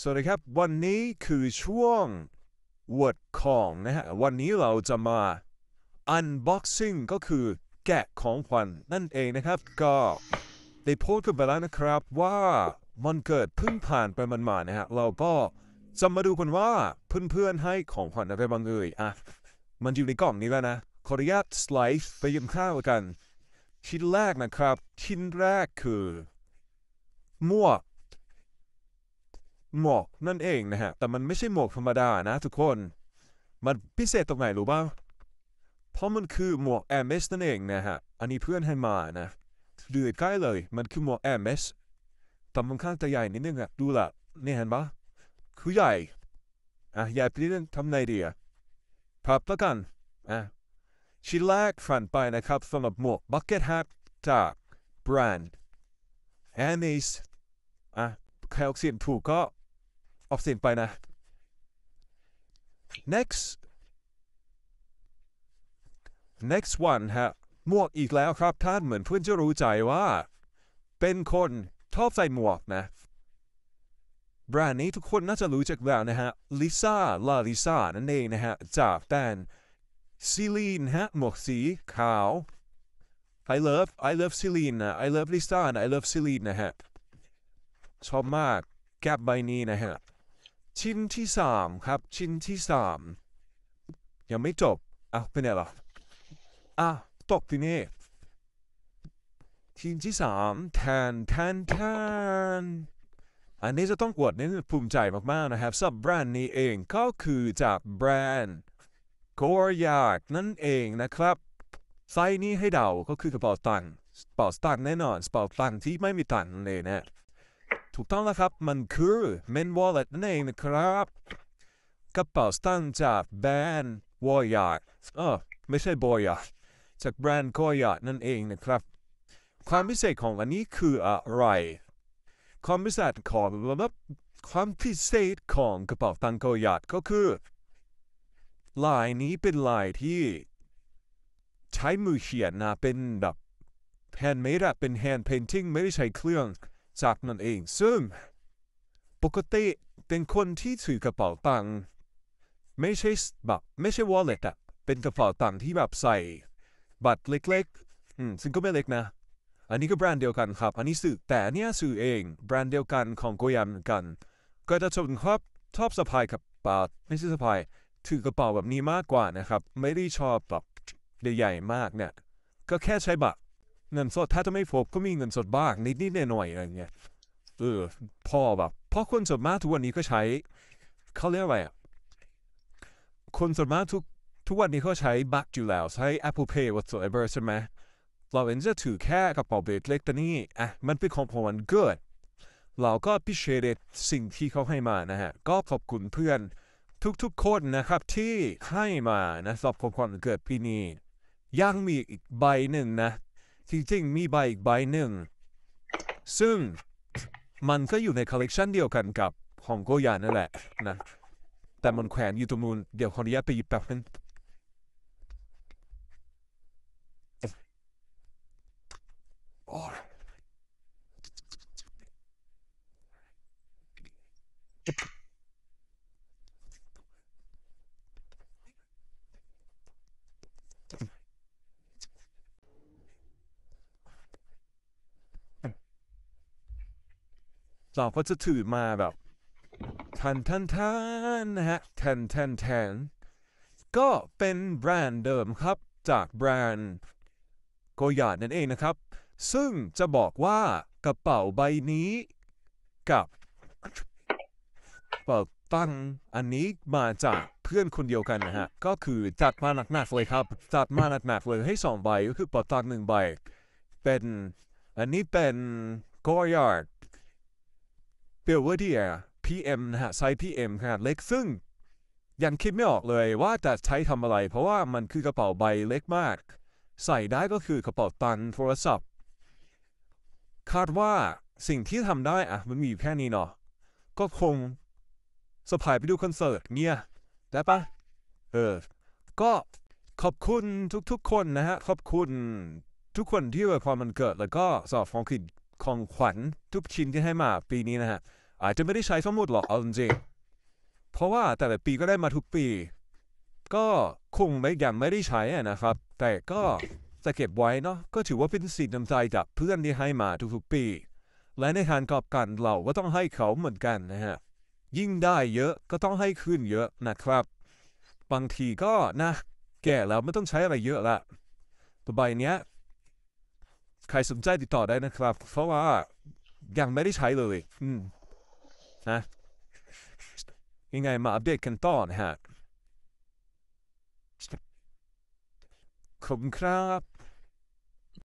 สวัสดีครับวันนี้คือช่วงวดของนะฮะวันนี้เราจะมา unboxing ก็คือแกะของขวัญนั่นเองนะครับ ก็ได้โพสต์กันไปแล้วนะครับว่ามันเกิดเพิ่งผ่านไปมันมานะฮะเราก็จะมาดูกันว่าเพื่อนๆให้ของขวัญอะไรบางเอ่ยอ่ะมันอยู่ในกล่องนี้แล้วนะขออนุญาตสไลด์ไปยิมข้าวกัน ชิ้นแรกนะครับ ชิ้นแรกคือัมวกหมวกนั่นเองนะฮะแต่มันไม่ใช่หมวกธรรมดานะ ทุกคนมันพิเศษตรงไหน รู้บ้างเพราะมันคือหมวกแอมเอสนั่นเองนะฮะอันนี้เพื่อนให้มานะดูใกล้เลยมันคือหมวกแอมเอสแต่มันข้างจะใหญ่นิดนึงอะดูละนี่เห็นปะคือใหญ่อ่ะใหญ่ไปนิดนึงทำไงดีอะพับแล้วกันอ่ะชิ้นแรกฝันไปนะครับสำหรับหมวกบักเก็ตฮัทจากแบรนด์แอมเอสอ่ะแคลเซียมถูกก็ออกเสียงไปนะ next next one ฮะหมวกอีกแล้วครับท่านเหมือนเพื่อนจะรู้ใจว่า เป็นคนชอบใส่หมวกนะแบรนด์นี้ทุกคนน่าจะรู้จักแล้วนะฮะลิซ่าลาลิซ่านั่นเองนะฮะจากแบรนด์ซีลีนฮะหมวกสีขาว I love I love ซีลีนนะ I love ลิซ่านะ I love ซีลีนนะฮะชอบมากแก้บใบนี้นะฮะชิ้นที่สามครับชิ้นที่สามยังไม่จบอ่ะเป็นไงล่ะอ่ะตกที่นี่ชิ้นที่สามแทนแทนแทนอันนี้จะต้องกดนี่ภูมิใจมากๆนะครับสับแบรนด์นี้เองก็คือจากแบรนด์กอร์ยากนั่นเองนะครับไซนี้ให้เดาก็คือกระเป๋าตังค์กระเป๋าตังค์แน่นอนกระเป๋าตังค์ที่ไม่มีตังค์เลยนะถูกต้องนะครับมันคือ m น n Wallet นั่นเองนะครับกระเป๋าสตางค์จากแบรนด์ v o y a ร์เออไม่ใช่ v o y a ์ d จากแบรนด์ Voyard นั่นเองนะครับ ความพิเศษของอันนี้คืออะไร ความพิเศษของความพิเศษของกระเป๋าตังค์ Voyard ก็คือ ลายนี้เป็นลายที่ ใช้มือเขียนนะเป็นแบบแฮนด์เมดอะเป็นแฮนด์เพนติ้งไม่ได้ใช้เครื่องจากนั่นเองซึ่งปกติเป็นคนที่ถือกระเป๋าตังไม่ใช่แบบไม่ใช่อลเล็ตอะเป็นกระเป๋าตังที่แบบใส่ บัตรเล็กๆอืมซึ่งก็ไม่เล็กนะ อันนี้ก็แบรนด์เดียวกันครับ อันนี้สื่อแต่เนี้ยสื่อเองแบรนด์เดียวกันของโกยันเหมือนกัน ก็จะชมครับชอบสะพายกับปาไม่ใช่สะพายถือกระเป๋าแบบนี้มากกว่านะครับไม่ได้ชอบแบบใหญ่ๆมากเนี่ยก็แค่ใช้บัตรเงินสดถ้าจะไม่พบก็มีเงินสดบ้างนิดนิดหน่อยหน่อยอะไรเงี้ยเออพอแบบเพราะคนส่วนมากทุกวันนี้ก็ใช้ เขาเรียกว่าคนส่วนมากทุกทุกวันนี้เขาใช้บัตรอยู่แล้วใช้ Apple Pay whatsoever ใช่ไหมเราเองจะถือแค่กระเป๋าเบรเล็กแต่นี่อ่ะมันเป็นของผมมันเกิดเราก็พิเศษสิ่งที่เขาให้มานะฮะก็ขอบคุณเพื่อนทุกๆคนนะครับที่ให้มานะสอบของขวามเกิดปีนี้ยังมีอีกใบหนึ่งนะที่จริงมีใบอีกใบหนึ่ง ซึ่งมันก็อยู่ในคอลเลกชันเดียวกันกับของโกยานั่นแหละนะ แต่มันแขวนอยู่ตรงนู้นเดี๋ยวขออนุญาตไปหยิบแป๊บนึง๋อเราก็จะถือมาแบบทันทันทันนะฮะแทนแทนแทนก็เป็นแบรนด์เดิมครับจากแบรนด์กกยาดนั่นเองนะครับ ซึ่งจะบอกว่ากระเป๋าใบนี้กับเปิดตั้งอันนี้มาจากเพื่อนคนเดียวกันนะฮะก็คือจัดมาหนักๆเลยครับจัดมาหนักๆเลยให้สองใบก็คือเปิดตั้งหนึ่งใบ เป็นอันนี้เป็นกอยาดเปลวเดีเอ็มนะฮะไซส์็มขนาดเล็กซึ่ง ยังคิดไม่ออกเลยว่าจะใช้ทำอะไรเพราะว่ามันคือกระเป๋าใบเล็กมาก ใส่ได้ก็คือกระเป๋าตังค์โทรศัพท์ คาดว่าสิ่งที่ทำได้อะมันมีแค่นี้เนาะก็คงสะพายไปดูคอนเสิร์ตเนี่ยได้ปะเออก็ขอบคุณทุกๆคนนะฮะขอบคุณทุกคนที่ไวยพรมันเกิดแล้วก็สอบฟองคิดของขวัญทุกชิ้นที่ให้มาปีนี้นะฮะอาจจะไม่ได้ใช้ทั้งหมดหรอกเอาจริงเพราะว่าแต่ละปีก็ได้มาทุกปี ก็คงไม่ยังไม่ได้ใช้นะครับ แต่ก็จะเก็บไว้เนาะก็ถือว่าเป็นสิิ์นำใจจากเพื่อนที่ให้มาทุกๆปี และในทางกอบกันเราก็ต้องให้เขาเหมือนกันนะฮะยิ่งได้เยอะก็ต้องให้ขึ้นเยอะนะครับ บางทีก็นะแก่แล้วไม่ต้องใช้อะไรเยอะละตัวใบเนี้ยใครสนใจติดต่อได้นะครับเพราะว่ายังไม่ได้ใช้เลยอืมนะยังไง มาอัปเดตกันต่อนะฮะขอบคุณครับ